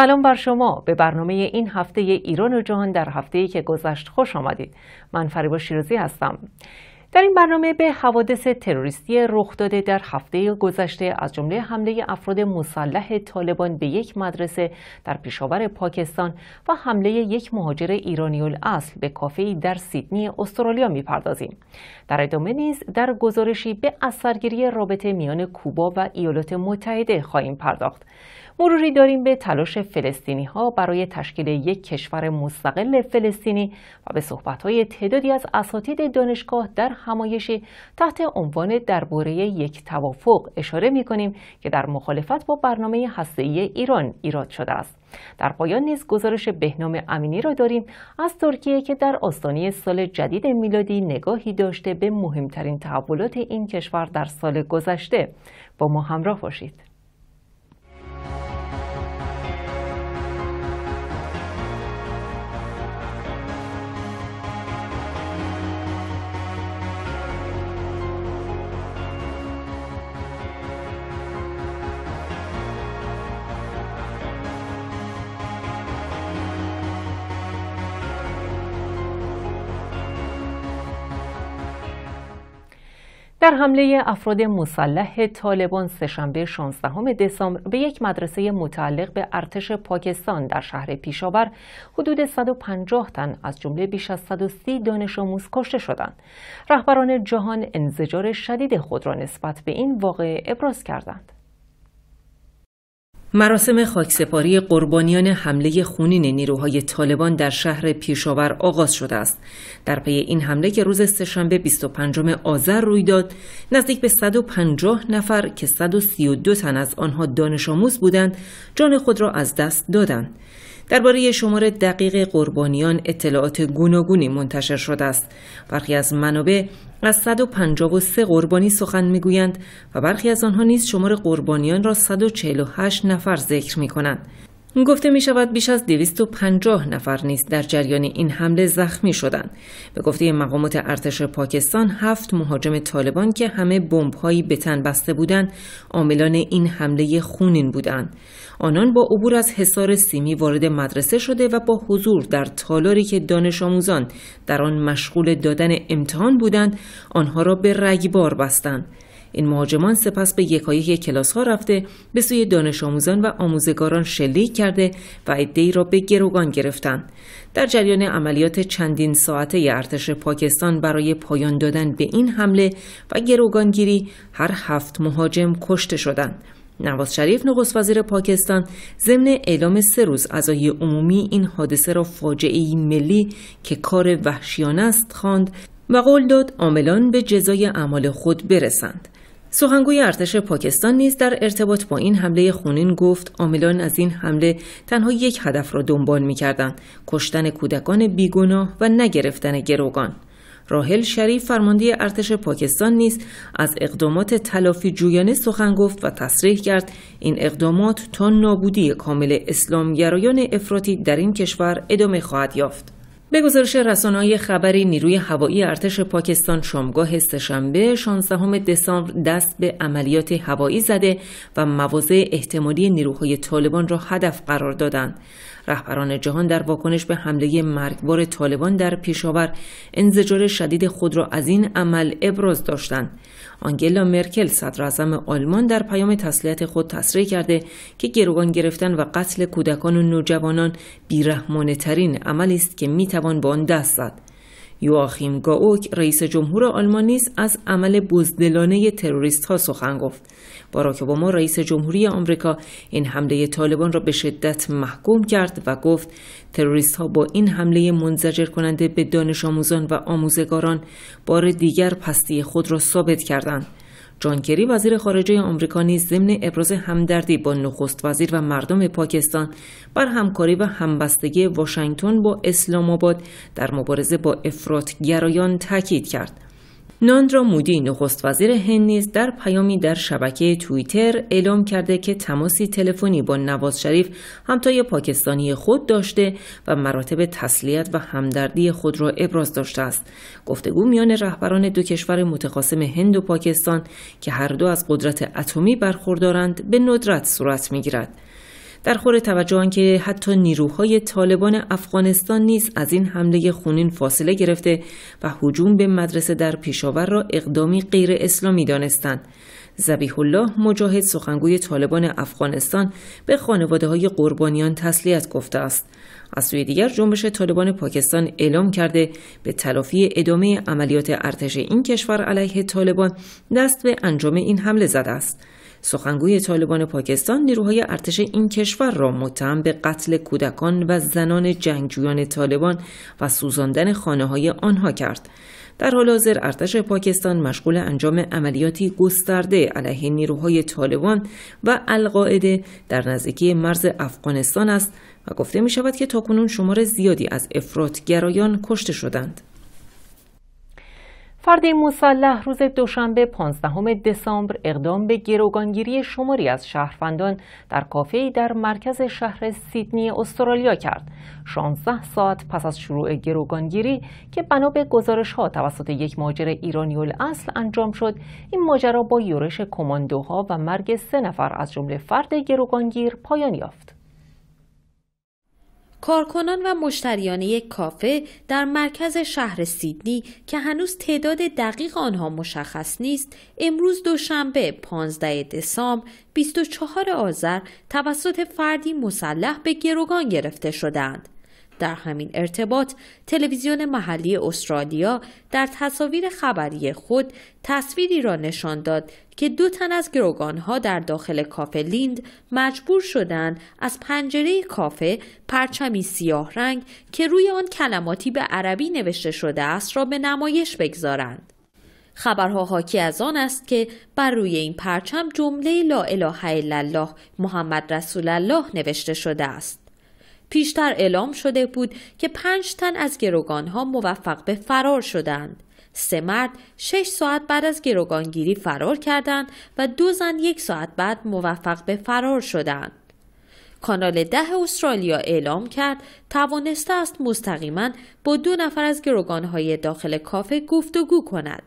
سلام بر شما به برنامه این هفته ایران و جهان در ای که گذشت خوش آمدید من فریبا شیرازی هستم در این برنامه به حوادث تروریستی رخ داده در هفته گذشته از جمله حمله افراد مسلح طالبان به یک مدرسه در پیشاور پاکستان و حمله یک مهاجر ایرانی الاصل به کافه در سیدنی استرالیا میپردازیم در ادامه نیز در گزارشی به اثرگیری رابطه میان کوبا و ایالات متحده خواهیم پرداخت مروری داریم به تلاش فلسطینی ها برای تشکیل یک کشور مستقل فلسطینی و به صحبت های تعدادی از اساتید دانشگاه در همایشی تحت عنوان درباره یک توافق اشاره می کنیم که در مخالفت با برنامه ای ایران ایراد شده است. در پایان نیز گزارش بهنام امینی را داریم از ترکیه که در آستانه سال جدید میلادی نگاهی داشته به مهمترین تحولات این کشور در سال گذشته با ما همراه باشید در حمله افراد مسلح طالبان سهشنبه 16 دسامبر به یک مدرسه متعلق به ارتش پاکستان در شهر پیشاور حدود 150 تن از جمله بیش از 130 دانش آموز کشته شدند. رهبران جهان انزجار شدید خود را نسبت به این واقعه ابراز کردند. مراسم خاکسپاری قربانیان حمله خونین نیروهای طالبان در شهر پیشاور آغاز شده است. در پی این حمله که روز سهشنبه 25 آذر روی داد، نزدیک به 150 نفر که 132 تن از آنها دانش آموز بودند، جان خود را از دست دادند. درباره شمار دقیق قربانیان اطلاعات گوناگونی منتشر شده است برخی از منابع از 153 قربانی سخن میگویند و برخی از آنها نیز شمار قربانیان را 148 نفر ذکر می کنند گفته می شود بیش از 250 نفر نیز در جریان این حمله زخمی شدند. به گفته مقامات ارتش پاکستان هفت مهاجم طالبان که همه بمبهایی به تن بسته بودند عاملان این حمله خونین بودند. آنان با عبور از حصار سیمی وارد مدرسه شده و با حضور در تالاری که دانش آموزان در آن مشغول دادن امتحان بودند آنها را به رگبار بستند. این مهاجمان سپس به یکایک یک کلاس ها رفته به سوی دانش آموزان و آموزگاران شلیک کرده و عدهای را به گروگان گرفتند در جریان عملیات چندین ساعته ارتش پاکستان برای پایان دادن به این حمله و گروگانگیری هر هفت مهاجم کشته شدند نواز شریف نخست وزیر پاکستان ضمن اعلام سه روز عزای عمومی این حادثه را فاجعه ملی که کار وحشیانه است خواند و قول داد عاملان به جزای اعمال خود برسند سخنگوی ارتش پاکستان نیز در ارتباط با این حمله خونین گفت عاملان از این حمله تنها یک هدف را دنبال میکردند کشتن کودکان بیگناه و نگرفتن گروگان راهل شریف فرمانده ارتش پاکستان نیز از اقدامات تلافی جویانه سخن گفت و تصریح کرد این اقدامات تا نابودی کامل اسلامگرایان افراطی در این کشور ادامه خواهد یافت به گزارش رسانه‌های خبری نیروی هوایی ارتش پاکستان شامگاه سهشنبه 16 دسامبر دست به عملیات هوایی زده و مواضع احتمالی نیروهای طالبان را هدف قرار دادند. رهبران جهان در واکنش به حمله مرگبار طالبان در پیشاور انزجار شدید خود را از این عمل ابراز داشتند آنگلا مرکل صدر آلمان در پیام تسلیت خود تصریح کرده که گروگان گرفتن و قتل کودکان و نوجوانان بیرحمانه ترین عملی است که میتوان با آن دست زد یواخیم گاوک رئیس جمهور آلمان نیز از عمل بزدلانه تروریست ها سخن گفت باراک اوباما رئیس جمهوری آمریکا این حمله طالبان را به شدت محکوم کرد و گفت تروریست ها با این حمله منزجر کننده به دانش آموزان و آموزگاران بار دیگر پستی خود را ثابت کردند جان کری وزیر خارجه آمریکا نیز ضمن ابراز همدردی با نخست وزیر و مردم پاکستان بر همکاری و همبستگی واشنگتن با اسلام آباد در مبارزه با افراط گرایان تاکید کرد ناندرا مودی نخست وزیر هند نیز در پیامی در شبکه توییتر اعلام کرده که تماسی تلفنی با نواز شریف همتای پاکستانی خود داشته و مراتب تسلیت و همدردی خود را ابراز داشته است گفتگو میان رهبران دو کشور متخاصم هند و پاکستان که هر دو از قدرت اتمی برخوردارند به ندرت صورت میگیرد در خور توجه که حتی نیروهای طالبان افغانستان نیز از این حمله خونین فاصله گرفته و هجوم به مدرسه در پیشاور را اقدامی غیر اسلامی دانستند زبیح الله مجاهد سخنگوی طالبان افغانستان به خانواده های قربانیان تسلیت گفته است از سوی دیگر جنبش طالبان پاکستان اعلام کرده به تلافی ادامه عملیات ارتش این کشور علیه طالبان دست به انجام این حمله زده است سخنگوی طالبان پاکستان نیروهای ارتش این کشور را متهم به قتل کودکان و زنان جنگجویان طالبان و سوزاندن خانه های آنها کرد. در حال حاضر ارتش پاکستان مشغول انجام عملیاتی گسترده علیه نیروهای طالبان و القاعده در نزدیکی مرز افغانستان است و گفته می شود که تاکنون شمار زیادی از گرایان کشته شدند. فرد مسلح روز دوشنبه 15 دسامبر اقدام به گروگانگیری شماری از شهروندان در کافه در مرکز شهر سیدنی استرالیا کرد. 16 ساعت پس از شروع گروگانگیری که بنا به گزارش ها توسط یک ماجر ایرانی الاصل انجام شد، این ماجرا با یورش کماندوها و مرگ سه نفر از جمله فرد گروگانگیر پایان یافت. کارکنان و مشتریان یک کافه در مرکز شهر سیدنی که هنوز تعداد دقیق آنها مشخص نیست امروز دوشنبه 15 دسامبر 24 آذر توسط فردی مسلح به گروگان گرفته شدند در همین ارتباط تلویزیون محلی استرالیا در تصاویر خبری خود تصویری را نشان داد که دو تن از گروگانها در داخل کافه لیند مجبور شدند از پنجره کافه پرچمی سیاه رنگ که روی آن کلماتی به عربی نوشته شده است را به نمایش بگذارند. خبرها حاکی از آن است که بر روی این پرچم جمله لا اله الا الله محمد رسول الله نوشته شده است. پیشتر اعلام شده بود که پنج تن از ها موفق به فرار شدند. سه مرد شش ساعت بعد از گروگانگیری فرار کردند و دو زن یک ساعت بعد موفق به فرار شدند. کانال ده استرالیا اعلام کرد توانسته است مستقیما با دو نفر از های داخل کافه گفتگو کند.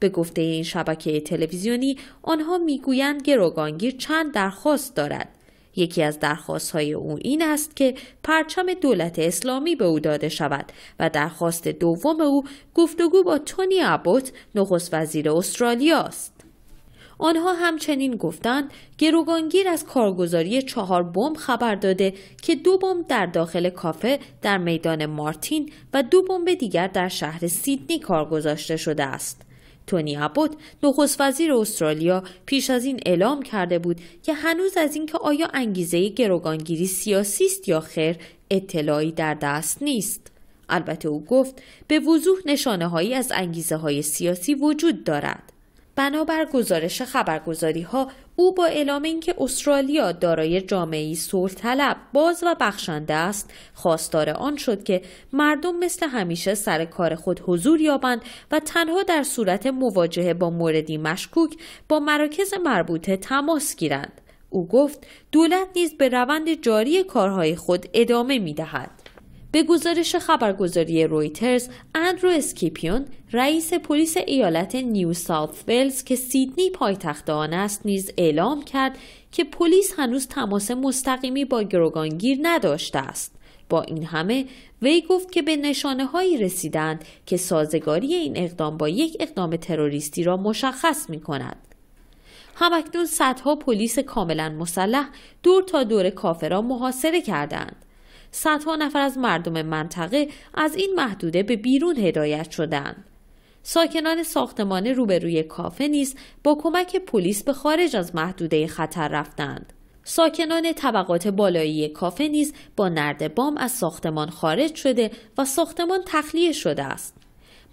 به گفته این شبکه تلویزیونی آنها میگویند گروگانگیر چند درخواست دارد یکی از درخواست های او این است که پرچم دولت اسلامی به او داده شود و درخواست دوم او گفتگو با تونی ابوت نخست وزیر استرالیا است. آنها همچنین گفتند گروگانگیر از کارگزاری چهار بمب خبر داده که دو بمب در داخل کافه در میدان مارتین و دو بمب دیگر در شهر سیدنی کار گذاشته شده است. تونی ابوت نخست وزیر استرالیا پیش از این اعلام کرده بود که هنوز از اینکه آیا انگیزه گروگانگیری سیاسی است یا خیر اطلاعی در دست نیست البته او گفت به وضوح نشانه هایی از انگیزه های سیاسی وجود دارد بنابر گزارش خبرگزاری ها او با اعلام اینکه استرالیا دارای جامعه‌ای صلح طلب باز و بخشنده است خواستار آن شد که مردم مثل همیشه سر کار خود حضور یابند و تنها در صورت مواجهه با موردی مشکوک با مراکز مربوطه تماس گیرند او گفت دولت نیز به روند جاری کارهای خود ادامه می دهد. به گزارش خبرگزاری رویترز اندرو اسکیپیون رئیس پلیس ایالت نیو ساوت ولز که سیدنی پایتخت آن است نیز اعلام کرد که پلیس هنوز تماس مستقیمی با گروگانگیر نداشته است با این همه وی گفت که به نشانه هایی رسیدند که سازگاری این اقدام با یک اقدام تروریستی را مشخص می کند. همکنون صدها پلیس کاملا مسلح دور تا دور کافران محاصره کردند. صدها نفر از مردم منطقه از این محدوده به بیرون هدایت شدند. ساکنان ساختمان روبروی کافه نیز با کمک پلیس به خارج از محدوده خطر رفتند. ساکنان طبقات بالایی کافه نیز با نردبام از ساختمان خارج شده و ساختمان تخلیه شده است.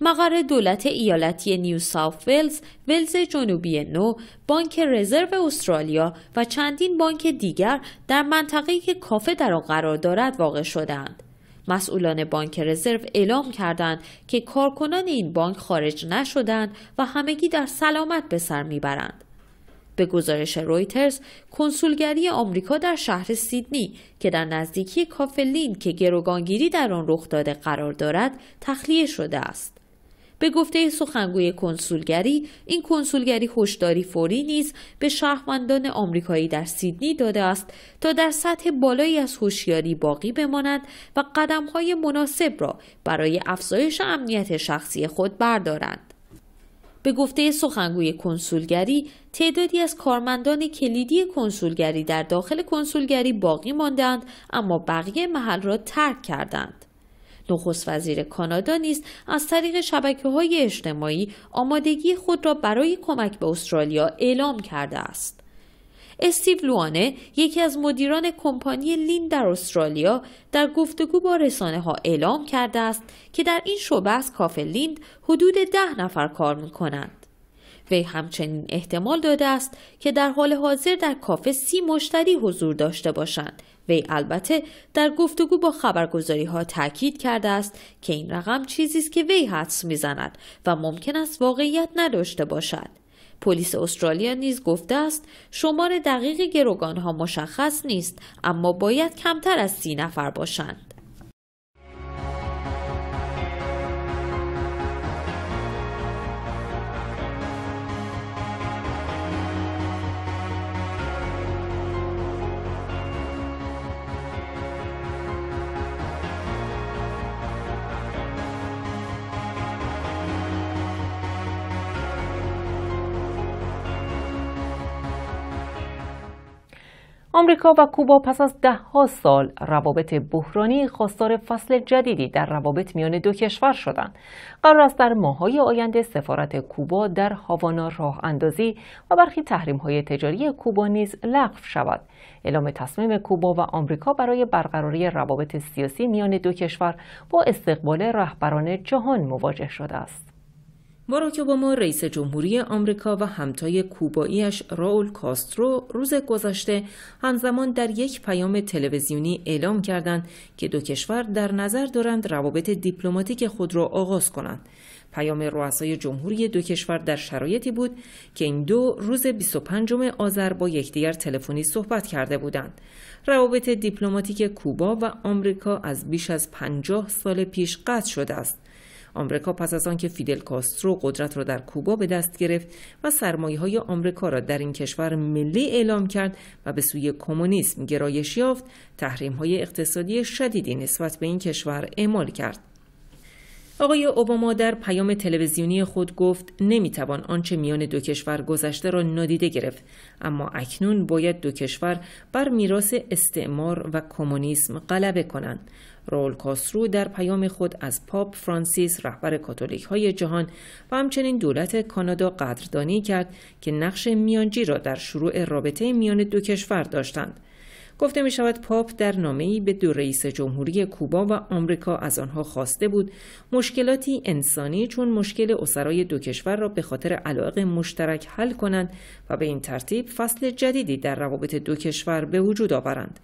مقر دولت ایالتی نیو ساوت ولز، ولز جنوبی نو، بانک رزرو استرالیا و چندین بانک دیگر در منطقه‌ای که کافه در آن قرار دارد واقع شدند. مسئولان بانک رزرو اعلام کردند که کارکنان این بانک خارج نشدند و همگی در سلامت به سر میبرند. به گزارش رویترز کنسولگری آمریکا در شهر سیدنی که در نزدیکی لین که گروگانگیری در آن رخ داده قرار دارد تخلیه شده است به گفته سخنگوی کنسولگری این کنسولگری هشداری فوری نیز به شهروندان آمریکایی در سیدنی داده است تا در سطح بالایی از هوشیاری باقی بمانند و قدمهای مناسب را برای افزایش امنیت شخصی خود بردارند به گفته سخنگوی کنسولگری تعدادی از کارمندان کلیدی کنسولگری در داخل کنسولگری باقی ماندند اما بقیه محل را ترک کردند نخست وزیر کانادا نیز از طریق شبکه های اجتماعی آمادگی خود را برای کمک به استرالیا اعلام کرده است. استیو لوانه یکی از مدیران کمپانی لین در استرالیا در گفتگو با رسانه ها اعلام کرده است که در این شعبه از کافه لیند حدود ده نفر کار می کنند. وی همچنین احتمال داده است که در حال حاضر در کافه سی مشتری حضور داشته باشند وی البته در گفتگو با خبرگزاری ها تاکید کرده است که این رقم چیزی است که وی حدس میزند و ممکن است واقعیت نداشته باشد پلیس استرالیا نیز گفته است شمار دقیق گروگان ها مشخص نیست اما باید کمتر از سی نفر باشند آمریکا و کوبا پس از دهها سال روابط بحرانی خواستار فصل جدیدی در روابط میان دو کشور شدند. قرار است در ماهای آینده سفارت کوبا در هاوانا راه اندازی و برخی های تجاری کوبا نیز لغو شود. اعلام تصمیم کوبا و آمریکا برای برقراری روابط سیاسی میان دو کشور با استقبال رهبران جهان مواجه شده است. باراک اوباما رئیس جمهوری آمریکا و همتای کوباییش راول کاسترو روز گذشته همزمان در یک پیام تلویزیونی اعلام کردند که دو کشور در نظر دارند روابط دیپلماتیک خود را آغاز کنند. پیام رؤسای جمهوری دو کشور در شرایطی بود که این دو روز 25 آذر با یکدیگر تلفنی صحبت کرده بودند. روابط دیپلماتیک کوبا و آمریکا از بیش از 50 سال پیش قطع شده است. آمریکا پس از آنکه فیدل کاسترو قدرت را در کوبا به دست گرفت و سرمایه های آمریکا را در این کشور ملی اعلام کرد و به سوی کمونیسم گرایش یافت تحریم های اقتصادی شدیدی نسبت به این کشور اعمال کرد آقای اوباما در پیام تلویزیونی خود گفت نمیتوان آنچه میان دو کشور گذشته را نادیده گرفت اما اکنون باید دو کشور بر میراث استعمار و کمونیسم غلبه کنند رول کاسترو در پیام خود از پاپ فرانسیس رهبر کاتولیک های جهان و همچنین دولت کانادا قدردانی کرد که نقش میانجی را در شروع رابطه میان دو کشور داشتند. گفته می شود پاپ در ای به دو رئیس جمهوری کوبا و آمریکا از آنها خواسته بود مشکلاتی انسانی چون مشکل اسرای دو کشور را به خاطر علاقه مشترک حل کنند و به این ترتیب فصل جدیدی در روابط دو کشور به وجود آورند.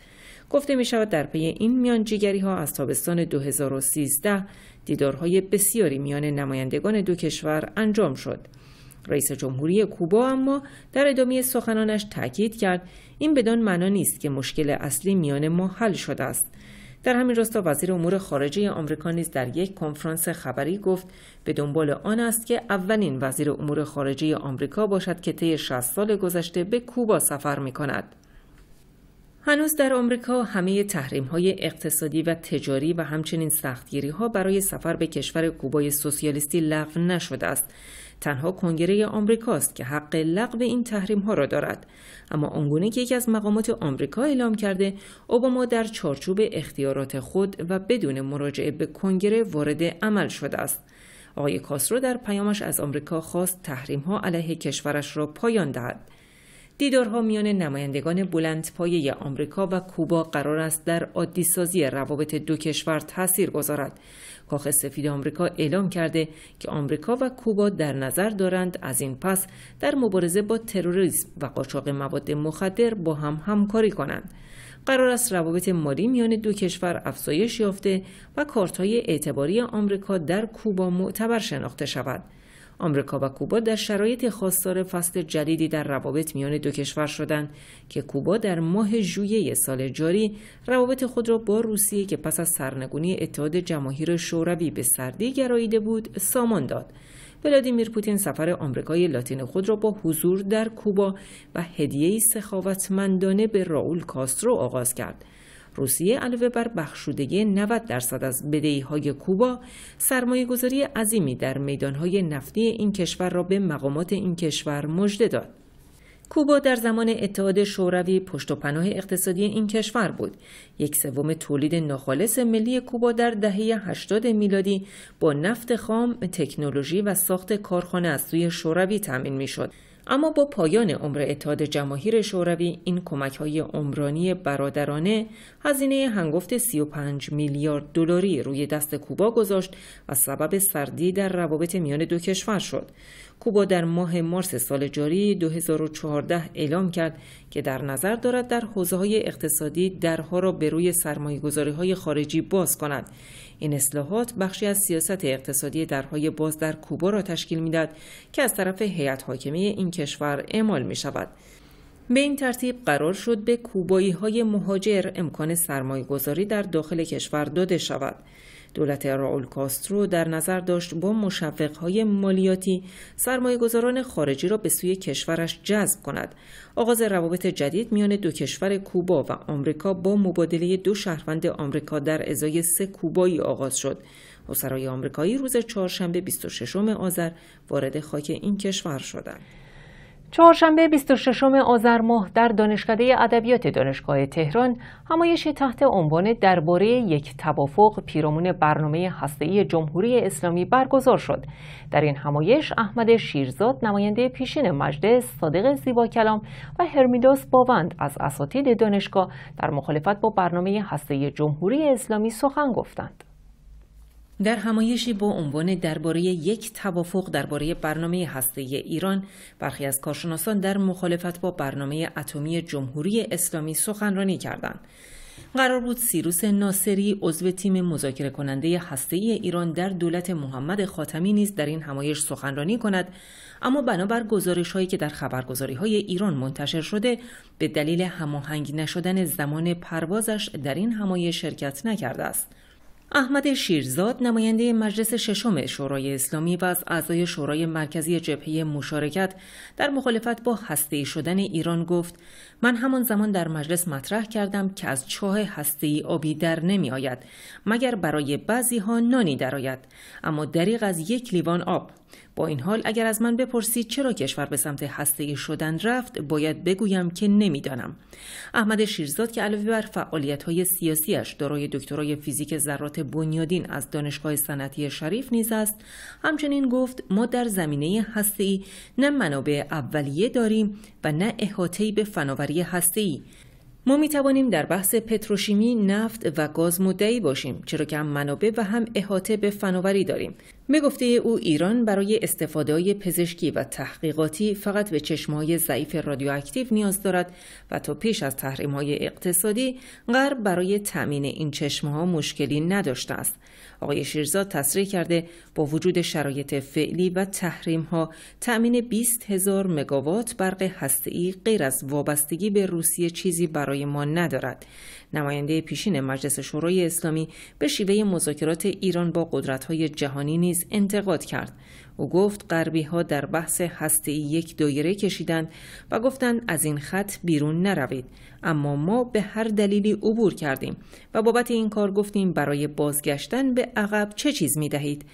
گفته می شود در پی این جیگری ها از تابستان 2013 دیدارهای بسیاری میان نمایندگان دو کشور انجام شد. رئیس جمهوری کوبا اما در ادامه سخنانش تاکید کرد این بدان معنا نیست که مشکل اصلی میان ما حل شده است. در همین راستا وزیر امور خارجه آمریکا نیز در یک کنفرانس خبری گفت به دنبال آن است که اولین وزیر امور خارجه آمریکا باشد که طی 60 سال گذشته به کوبا سفر می کند. هنوز در آمریکا همه تحریم های اقتصادی و تجاری و همچنین سختگیری ها برای سفر به کشور کوبای سوسیالیستی لغو نشده است. تنها کنگره آمریکاست که حق لغو این تحریم ها را دارد اما آنگونه که یکی از مقامات آمریکا اعلام کرده اوباما در چارچوب اختیارات خود و بدون مراجعه به کنگره وارد عمل شده است آقای کاسرو در پیامش از آمریکا خواست تحریم ها علیه کشورش را پایان دهد دیدارها میان نمایندگان بلندپایه آمریکا و کوبا قرار است در عادیسازی روابط دو کشور تاثیر گذارد کاخ سفید آمریکا اعلام کرده که آمریکا و کوبا در نظر دارند از این پس در مبارزه با تروریسم و قاچاق مواد مخدر با هم همکاری کنند قرار است روابط مالی میان دو کشور افزایش یافته و کارتهای اعتباری آمریکا در کوبا معتبر شناخته شود آمریکا و کوبا در شرایط خواستار فصل جدیدی در روابط میان دو کشور شدند که کوبا در ماه ژوئیه سال جاری روابط خود را با روسیه که پس از سرنگونی اتحاد جماهیر شوروی به سردی گراییده بود سامان داد ولادیمیر پوتین سفر آمریکای لاتین خود را با حضور در کوبا و هدیه سخاوتمندانه به راول کاسترو آغاز کرد روسیه علاوه بر بخشودگی 90 درصد از بدهی های کوبا سرمایه گذاری عظیمی در میدان های نفتی این کشور را به مقامات این کشور مژده داد. کوبا در زمان اتحاد شوروی پشت و پناه اقتصادی این کشور بود. یک سوم تولید ناخالص ملی کوبا در دهه 80 میلادی با نفت خام، تکنولوژی و ساخت کارخانه از سوی شوروی تامین میشد. اما با پایان عمر اتحاد جماهیر شوروی این کمک های عمرانی برادرانه هزینه هنگفت 35 میلیارد دلاری روی دست کوبا گذاشت و سبب سردی در روابط میان دو کشور شد کوبا در ماه مارس سال جاری 2014 اعلام کرد که در نظر دارد در حوزه های اقتصادی درها را به روی سرمایه گذاری های خارجی باز کند. این اصلاحات بخشی از سیاست اقتصادی درهای باز در کوبا را تشکیل میداد که از طرف هیئت حاکمه این کشور اعمال می شود. به این ترتیب قرار شد به کوبایی های مهاجر امکان سرمایه گذاری در داخل کشور داده شود. دولت راول کاسترو در نظر داشت با مشوقهای مالیاتی سرمایهگذاران خارجی را به سوی کشورش جذب کند آغاز روابط جدید میان دو کشور کوبا و آمریکا با مبادله دو شهروند آمریکا در ازای سه کوبایی آغاز شد اسرای آمریکایی روز چهارشنبه 26 آذر وارد خاک این کشور شدند چهارشنبه 26 آذر ماه در دانشکده ادبیات دانشگاه تهران همایشی تحت عنوان درباره یک توافق پیرامون برنامه هسته‌ای جمهوری اسلامی برگزار شد. در این همایش احمد شیرزاد نماینده پیشین مجلس، صادق زیبا کلام و هرمیداس باوند از اساتید دانشگاه در مخالفت با برنامه هسته‌ای جمهوری اسلامی سخن گفتند. در همایشی با عنوان درباره یک توافق درباره برنامه هسته ایران برخی از کارشناسان در مخالفت با برنامه اتمی جمهوری اسلامی سخنرانی کردند قرار بود سیروس ناصری عضو تیم مذاکره کننده هسته ایران در دولت محمد خاتمی نیز در این همایش سخنرانی کند اما بنابر گزارش هایی که در خبرگزاری های ایران منتشر شده به دلیل هماهنگ نشدن زمان پروازش در این همایش شرکت نکرده است احمد شیرزاد نماینده مجلس ششم شورای اسلامی و از اعضای شورای مرکزی جبهه مشارکت در مخالفت با هسته شدن ایران گفت من همان زمان در مجلس مطرح کردم که از چاه هسته آبی در نمی آید مگر برای بعضی ها نانی درآید اما دریغ از یک لیوان آب با این حال اگر از من بپرسید چرا کشور به سمت هسته شدن رفت باید بگویم که نمیدانم احمد شیرزاد که علاوه بر فعالیت‌های سیاسیش دارای دکترای فیزیک ذرات بنیادین از دانشگاه صنعتی شریف نیز است همچنین گفت ما در زمینه ای نه منابع اولیه داریم و نه احاطه‌ای به فناوری ای. ما می توانیم در بحث پتروشیمی، نفت و گاز مدعی باشیم چرا که هم منابع و هم احاطه به فناوری داریم. به گفته او ایران برای استفاده پزشکی و تحقیقاتی فقط به چشمهای ضعیف رادیواکتیو نیاز دارد و تا پیش از تحریم های اقتصادی غرب برای تامین این ها مشکلی نداشته است. آقای شیرزاد تصریح کرده با وجود شرایط فعلی و تحریم ها تأمین 20 هزار مگاوات برق هسته‌ای غیر از وابستگی به روسیه چیزی برای ما ندارد نماینده پیشین مجلس شورای اسلامی به شیوه مذاکرات ایران با قدرت‌های جهانی نیز انتقاد کرد او گفت غربی ها در بحث هسته یک دایره کشیدند و گفتند از این خط بیرون نروید اما ما به هر دلیلی عبور کردیم و بابت این کار گفتیم برای بازگشتن به عقب چه چیز می دهید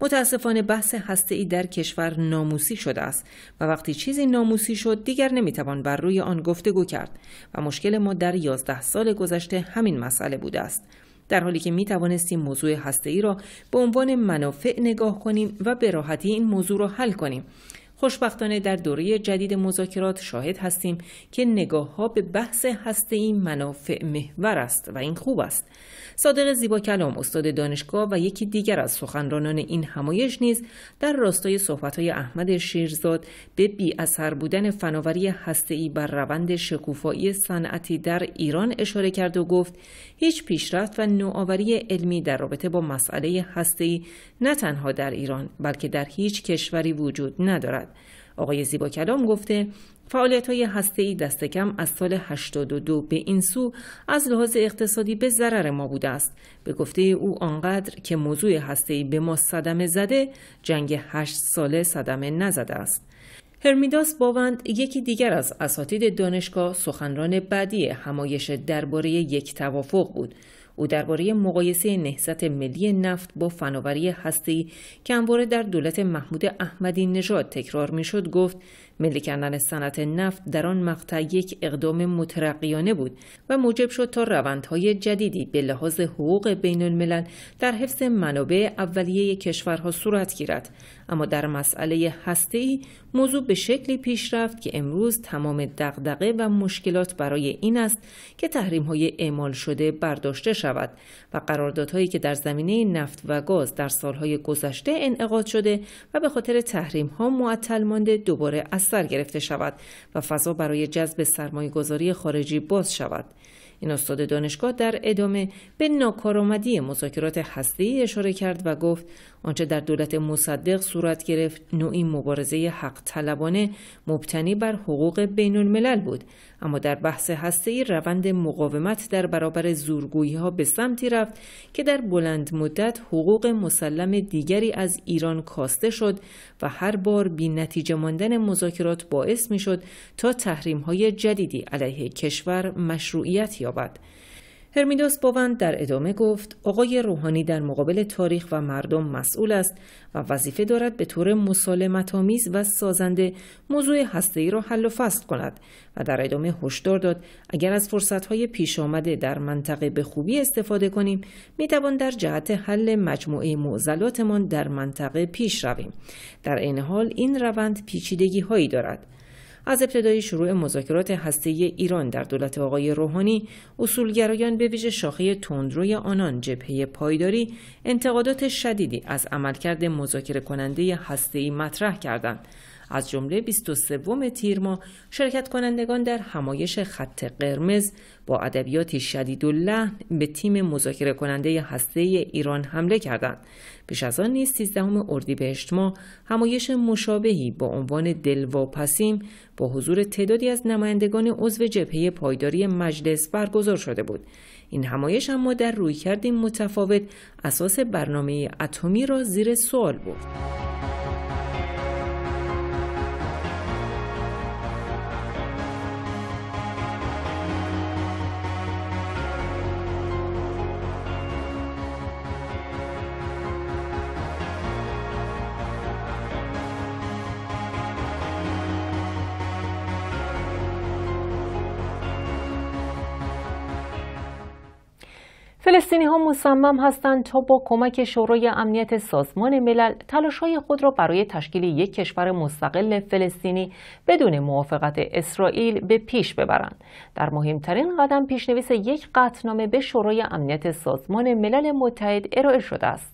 متاسفانه بحث هسته ای در کشور ناموسی شده است و وقتی چیزی ناموسی شد دیگر نمیتوان بر روی آن گفتگو کرد و مشکل ما در یازده سال گذشته همین مسئله بوده است در حالی که می توانستیم موضوع هسته ای را به عنوان منافع نگاه کنیم و به راحتی این موضوع را حل کنیم خوشبختانه در دوره جدید مذاکرات شاهد هستیم که نگاه ها به بحث هسته این منافع محور است و این خوب است صادق زیبا کلام استاد دانشگاه و یکی دیگر از سخنرانان این همایش نیز در راستای صحبت های احمد شیرزاد به بی اثر بودن فناوری هسته ای بر روند شکوفایی صنعتی در ایران اشاره کرد و گفت هیچ پیشرفت و نوآوری علمی در رابطه با مسئله هسته ای نه تنها در ایران بلکه در هیچ کشوری وجود ندارد آقای زیبا کلام گفته فعالیت های هسته دست کم از سال 82 به این سو از لحاظ اقتصادی به ضرر ما بوده است به گفته او آنقدر که موضوع هسته به ما صدمه زده جنگ هشت ساله صدمه نزده است هرمیداس باوند یکی دیگر از اساتید دانشگاه سخنران بعدی همایش درباره یک توافق بود او درباره مقایسه نهضت ملی نفت با فناوری هستی که همواره در دولت محمود احمدی نژاد تکرار میشد گفت ملی کردن صنعت نفت در آن مقطع یک اقدام مترقیانه بود و موجب شد تا روندهای جدیدی به لحاظ حقوق بین الملل در حفظ منابع اولیه کشورها صورت گیرد اما در مسئله ای موضوع به شکلی پیش رفت که امروز تمام دغدغه و مشکلات برای این است که تحریم های اعمال شده برداشته شود و قراردادهایی که در زمینه نفت و گاز در سالهای گذشته انعقاد شده و به خاطر تحریم ها معطل مانده دوباره بستر گرفته شود و فضا برای جذب سرمایه گذاری خارجی باز شود. این استاد دانشگاه در ادامه به ناکارآمدی مذاکرات هسته‌ای اشاره کرد و گفت آنچه در دولت مصدق صورت گرفت نوعی مبارزه حق طلبانه مبتنی بر حقوق بین الملل بود اما در بحث هسته روند مقاومت در برابر زورگویی ها به سمتی رفت که در بلند مدت حقوق مسلم دیگری از ایران کاسته شد و هر بار بی نتیجه ماندن مذاکرات باعث می شد تا تحریم های جدیدی علیه کشور مشروعیت یابد. هرمیداس باوند در ادامه گفت آقای روحانی در مقابل تاریخ و مردم مسئول است و وظیفه دارد به طور مسالمتآمیز و سازنده موضوع هسته‌ای را حل و فصل کند و در ادامه هشدار داد اگر از فرصت‌های پیش آمده در منطقه به خوبی استفاده کنیم میتوان در جهت حل مجموعه معضلاتمان در منطقه پیش رویم در این حال این روند پیچیدگی هایی دارد از ابتدای شروع مذاکرات هسته ایران در دولت آقای روحانی اصولگرایان به ویژه شاخه تندروی آنان جبهه پایداری انتقادات شدیدی از عملکرد مذاکره کننده ای مطرح کردند از جمله 23 تیر ماه شرکت کنندگان در همایش خط قرمز با ادبیاتی شدید و لحن به تیم مذاکره کننده هسته ایران حمله کردند. پیش از آن نیز 13 اردیبهشت ماه همایش مشابهی با عنوان دلواپسیم با حضور تعدادی از نمایندگان عضو جبهه پایداری مجلس برگزار شده بود. این همایش اما در رویکردی متفاوت اساس برنامه اتمی را زیر سوال بود فلسطینی ها مصمم هستند تا با کمک شورای امنیت سازمان ملل تلاش های خود را برای تشکیل یک کشور مستقل فلسطینی بدون موافقت اسرائیل به پیش ببرند. در مهمترین قدم پیشنویس یک قطنامه به شورای امنیت سازمان ملل متحد ارائه شده است.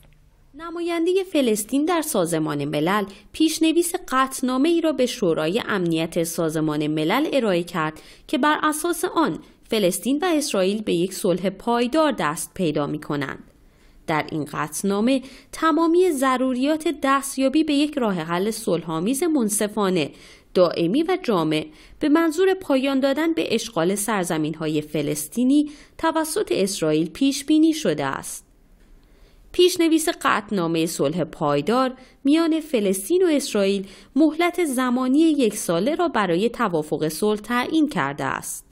نماینده فلسطین در سازمان ملل پیشنویس قطنامه ای را به شورای امنیت سازمان ملل ارائه کرد که بر اساس آن فلسطین و اسرائیل به یک صلح پایدار دست پیدا می کنند. در این قطنامه، تمامی ضروریات دستیابی به یک راه حل صلحآمیز منصفانه دائمی و جامع به منظور پایان دادن به اشغال سرزمین های فلسطینی توسط اسرائیل پیش بینی شده است. پیشنویس قطعنامه صلح پایدار میان فلسطین و اسرائیل مهلت زمانی یک ساله را برای توافق صلح تعیین کرده است.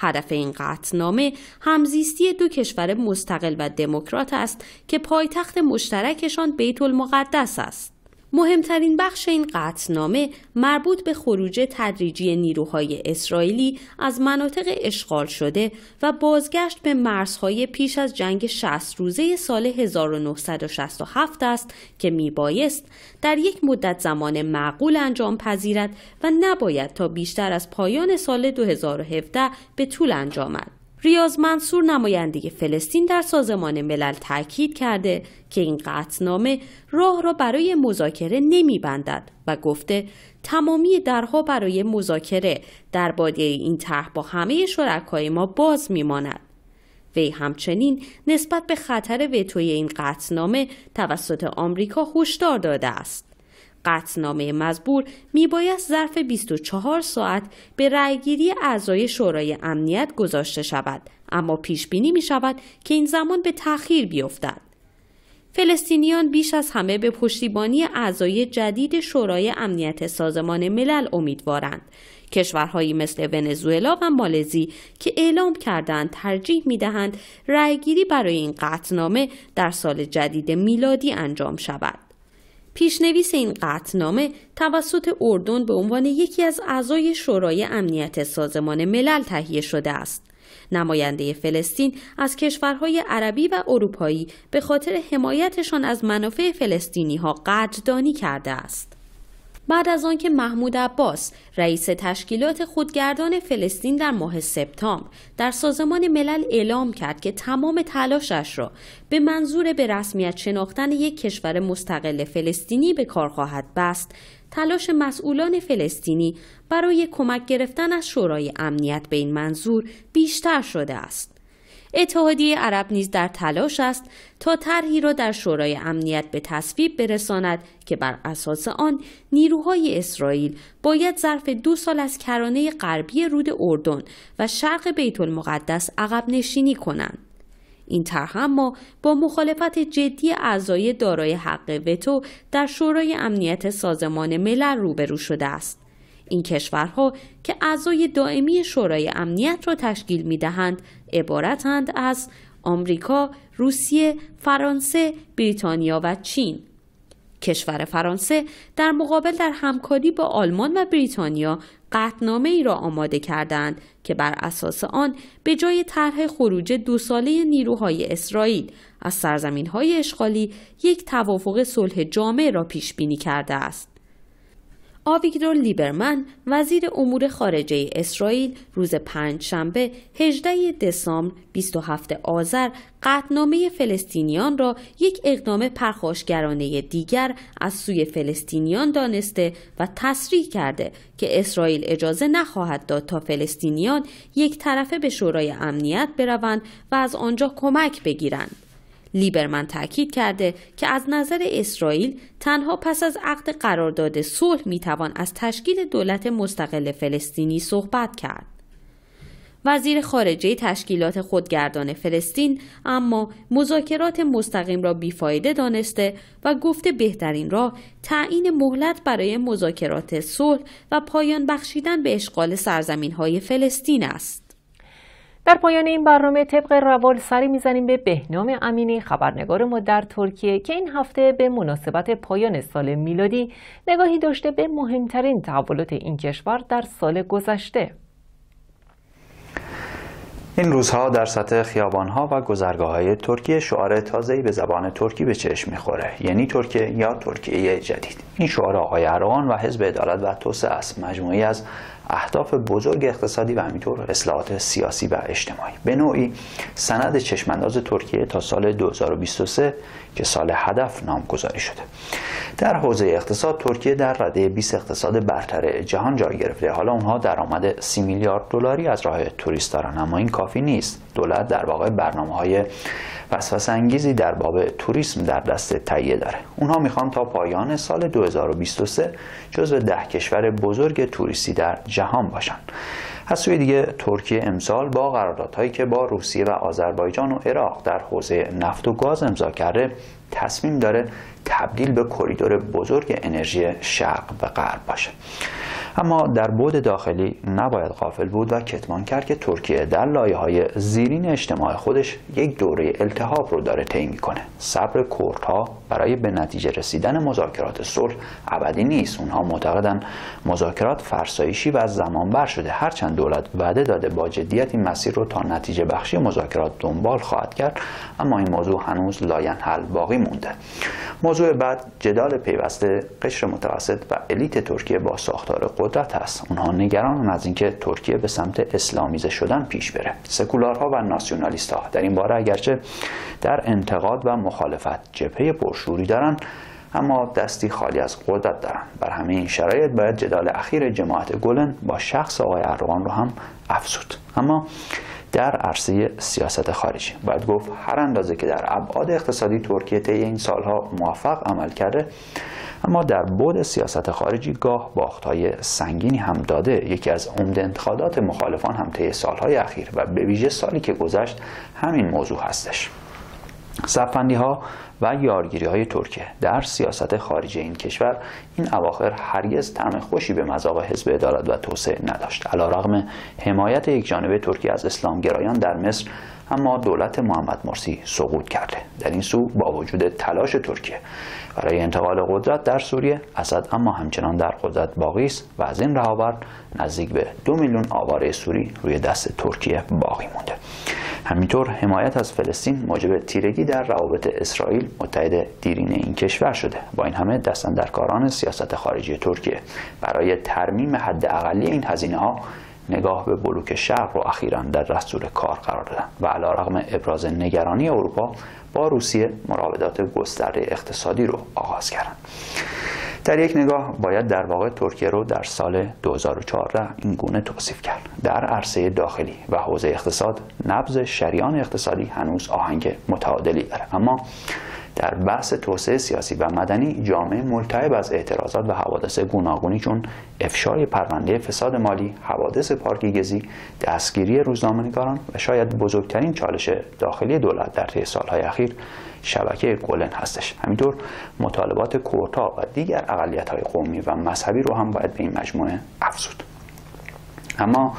هدف این قطعنامه همزیستی دو کشور مستقل و دموکرات است که پایتخت مشترکشان بیت المقدس است. مهمترین بخش این قطنامه مربوط به خروج تدریجی نیروهای اسرائیلی از مناطق اشغال شده و بازگشت به مرزهای پیش از جنگ 60 روزه سال 1967 است که میبایست در یک مدت زمان معقول انجام پذیرد و نباید تا بیشتر از پایان سال 2017 به طول انجامد. ریاض منصور نماینده فلسطین در سازمان ملل تاکید کرده که این قطعنامه راه را برای مذاکره نمیبندد و گفته تمامی درها برای مذاکره در بادی این طرح با همه شرکای ما باز میماند وی همچنین نسبت به خطر وتوی این قطعنامه توسط آمریکا هشدار داده است قطنامه مزبور میبایست ظرف 24 ساعت به رأیگیری اعضای شورای امنیت گذاشته شود اما پیش بینی می شود که این زمان به تأخیر بیفتد فلسطینیان بیش از همه به پشتیبانی اعضای جدید شورای امنیت سازمان ملل امیدوارند کشورهایی مثل ونزوئلا و مالزی که اعلام کردند ترجیح می دهند رأیگیری برای این قطنامه در سال جدید میلادی انجام شود پیشنویس این قطنامه توسط اردن به عنوان یکی از اعضای شورای امنیت سازمان ملل تهیه شده است. نماینده فلسطین از کشورهای عربی و اروپایی به خاطر حمایتشان از منافع فلسطینی ها قدردانی کرده است. بعد از آنکه محمود عباس رئیس تشکیلات خودگردان فلسطین در ماه سپتامبر در سازمان ملل اعلام کرد که تمام تلاشش را به منظور به رسمیت شناختن یک کشور مستقل فلسطینی به کار خواهد بست تلاش مسئولان فلسطینی برای کمک گرفتن از شورای امنیت به این منظور بیشتر شده است اتحادیه عرب نیز در تلاش است تا طرحی را در شورای امنیت به تصویب برساند که بر اساس آن نیروهای اسرائیل باید ظرف دو سال از کرانه غربی رود اردن و شرق بیت المقدس عقب نشینی کنند. این طرح اما با مخالفت جدی اعضای دارای حق وتو در شورای امنیت سازمان ملل روبرو شده است. این کشورها که اعضای دائمی شورای امنیت را تشکیل می دهند عبارتند از آمریکا، روسیه، فرانسه، بریتانیا و چین. کشور فرانسه در مقابل در همکاری با آلمان و بریتانیا قطنامه ای را آماده کردند که بر اساس آن به جای طرح خروج دو ساله نیروهای اسرائیل از سرزمین های اشغالی یک توافق صلح جامع را پیش بینی کرده است. آویگدور لیبرمن وزیر امور خارجه اسرائیل روز پنج شنبه 18 دسامبر 27 آذر قطنامه فلسطینیان را یک اقدام پرخاشگرانه دیگر از سوی فلسطینیان دانسته و تصریح کرده که اسرائیل اجازه نخواهد داد تا فلسطینیان یک طرفه به شورای امنیت بروند و از آنجا کمک بگیرند. لیبرمن تاکید کرده که از نظر اسرائیل تنها پس از عقد قرارداد صلح میتوان از تشکیل دولت مستقل فلسطینی صحبت کرد. وزیر خارجه تشکیلات خودگردان فلسطین اما مذاکرات مستقیم را بیفایده دانسته و گفته بهترین راه تعیین مهلت برای مذاکرات صلح و پایان بخشیدن به اشغال سرزمین های فلسطین است. در پایان این برنامه طبق روال سری میزنیم به بهنام امینی خبرنگار ما در ترکیه که این هفته به مناسبت پایان سال میلادی نگاهی داشته به مهمترین تحولات این کشور در سال گذشته این روزها در سطح خیابانها و گذرگاه های ترکیه شعار تازه‌ای به زبان ترکی به چشم میخوره یعنی ترکیه یا ترکیه جدید این شعار آقای اروان و حزب عدالت و توسعه است مجموعی از اهداف بزرگ اقتصادی و همینطور اصلاحات سیاسی و اجتماعی به نوعی سند چشمانداز ترکیه تا سال 2023 که سال هدف نامگذاری شده در حوزه اقتصاد ترکیه در رده 20 اقتصاد برتر جهان جای گرفته حالا اونها درآمد 30 میلیارد دلاری از راه توریست دارن اما این کافی نیست دولت در واقع برنامه های پس انگیزی در باب توریسم در دست تهیه داره اونها میخوان تا پایان سال 2023 جزو ده کشور بزرگ توریستی در جهان باشن از سوی دیگه ترکیه امسال با قراردادهایی که با روسیه و آذربایجان و عراق در حوزه نفت و گاز امضا کرده تصمیم داره تبدیل به کریدور بزرگ انرژی شرق به غرب باشه اما در بود داخلی نباید غافل بود و کتمان کرد که ترکیه در لایه های زیرین اجتماع خودش یک دوره التحاب رو داره طی میکنه صبر کردها برای به نتیجه رسیدن مذاکرات صلح ابدی نیست اونها معتقدن مذاکرات فرسایشی و زمان بر شده هرچند دولت وعده داده با جدیت این مسیر رو تا نتیجه بخشی مذاکرات دنبال خواهد کرد اما این موضوع هنوز لاین حل باقی مونده موضوع بعد جدال پیوسته قشر متوسط و الیت ترکیه با ساختار قدرت است اونها نگران از اینکه ترکیه به سمت اسلامیزه شدن پیش بره سکولارها و ناسیونالیست ها در این باره اگرچه در انتقاد و مخالفت جبهه پرشوری دارن اما دستی خالی از قدرت دارن بر همه این شرایط باید جدال اخیر جماعت گلن با شخص آقای اردوغان رو هم افزود اما در عرصه سیاست خارجی باید گفت هر اندازه که در ابعاد اقتصادی ترکیه طی این سالها موفق عمل کرده اما در بود سیاست خارجی گاه باختهای سنگینی هم داده یکی از عمد انتقادات مخالفان هم طی سالهای اخیر و به ویژه سالی که گذشت همین موضوع هستش صفندی ها و یارگیری های ترکیه در سیاست خارجی این کشور این اواخر هرگز تعم خوشی به مذاق حزب عدالت و توسعه نداشت رغم حمایت یک جانبه ترکیه از اسلامگرایان در مصر اما دولت محمد مرسی سقوط کرده در این سو با وجود تلاش ترکیه برای انتقال قدرت در سوریه اسد اما همچنان در قدرت باقی است و از این رهاور نزدیک به دو میلیون آواره سوری روی دست ترکیه باقی مونده همینطور حمایت از فلسطین موجب تیرگی در روابط اسرائیل متحد دیرین این کشور شده با این همه دستن در کاران سیاست خارجی ترکیه برای ترمیم حد اقلی این هزینه ها نگاه به بلوک شرق رو اخیرا در دستور کار قرار دادن و رغم ابراز نگرانی اروپا با روسیه مراودات گسترده اقتصادی رو آغاز کردند. در یک نگاه باید در واقع ترکیه رو در سال 2014 این گونه توصیف کرد در عرصه داخلی و حوزه اقتصاد نبض شریان اقتصادی هنوز آهنگ متعادلی داره اما در بحث توسعه سیاسی و مدنی جامعه ملتهب از اعتراضات و حوادث گوناگونی چون افشای پرونده فساد مالی، حوادث پارکیگزی، دستگیری روزنامه‌نگاران و شاید بزرگترین چالش داخلی دولت در طی سالهای اخیر شبکه گلن هستش همینطور مطالبات کورتا و دیگر اقلیت‌های قومی و مذهبی رو هم باید به این مجموعه افزود اما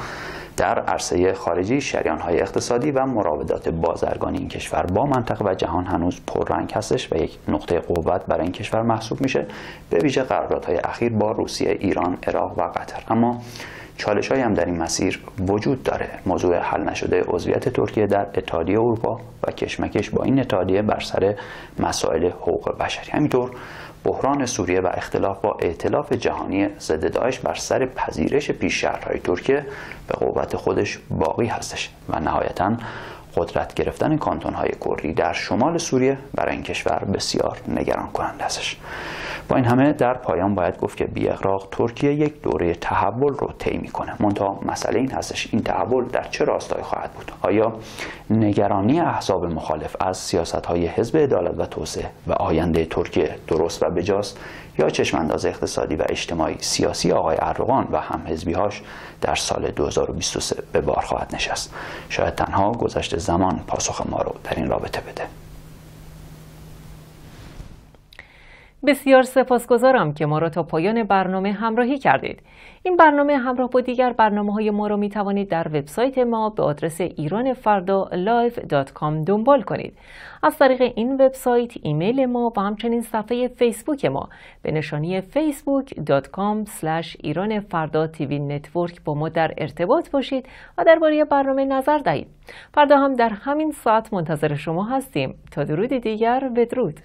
در عرصه خارجی شریان های اقتصادی و مراودات بازرگانی این کشور با منطقه و جهان هنوز پررنگ هستش و یک نقطه قوت برای این کشور محسوب میشه به ویژه قراردادهای اخیر با روسیه ایران عراق و قطر اما چالش های هم در این مسیر وجود داره موضوع حل نشده عضویت ترکیه در اتحادیه اروپا و کشمکش با این اتحادیه بر سر مسائل حقوق بشری همینطور بحران سوریه و اختلاف با ائتلاف جهانی ضد داعش بر سر پذیرش پیش شهرهای ترکیه به قوت خودش باقی هستش و نهایتا قدرت گرفتن کانتونهای کردی در شمال سوریه برای این کشور بسیار نگران کننده هستش با این همه در پایان باید گفت که بی ترکیه یک دوره تحول رو طی میکنه منتها مسئله این هستش این تحول در چه راستایی خواهد بود آیا نگرانی احزاب مخالف از سیاست های حزب عدالت و توسعه و آینده ترکیه درست و بجاست یا چشم انداز اقتصادی و اجتماعی سیاسی آقای اردوغان و هم هاش در سال 2023 به بار خواهد نشست شاید تنها گذشت زمان پاسخ ما رو در این رابطه بده بسیار سپاسگزارم که ما را تا پایان برنامه همراهی کردید. این برنامه همراه با دیگر برنامه های ما را می توانید در وبسایت ما به آدرس ایران فردا live.com دنبال کنید. از طریق این وبسایت، ایمیل ما و همچنین صفحه فیسبوک ما به نشانی facebookcom نتورک با ما در ارتباط باشید و درباره برنامه نظر دهید. فردا هم در همین ساعت منتظر شما هستیم. تا درود دیگر بدرود.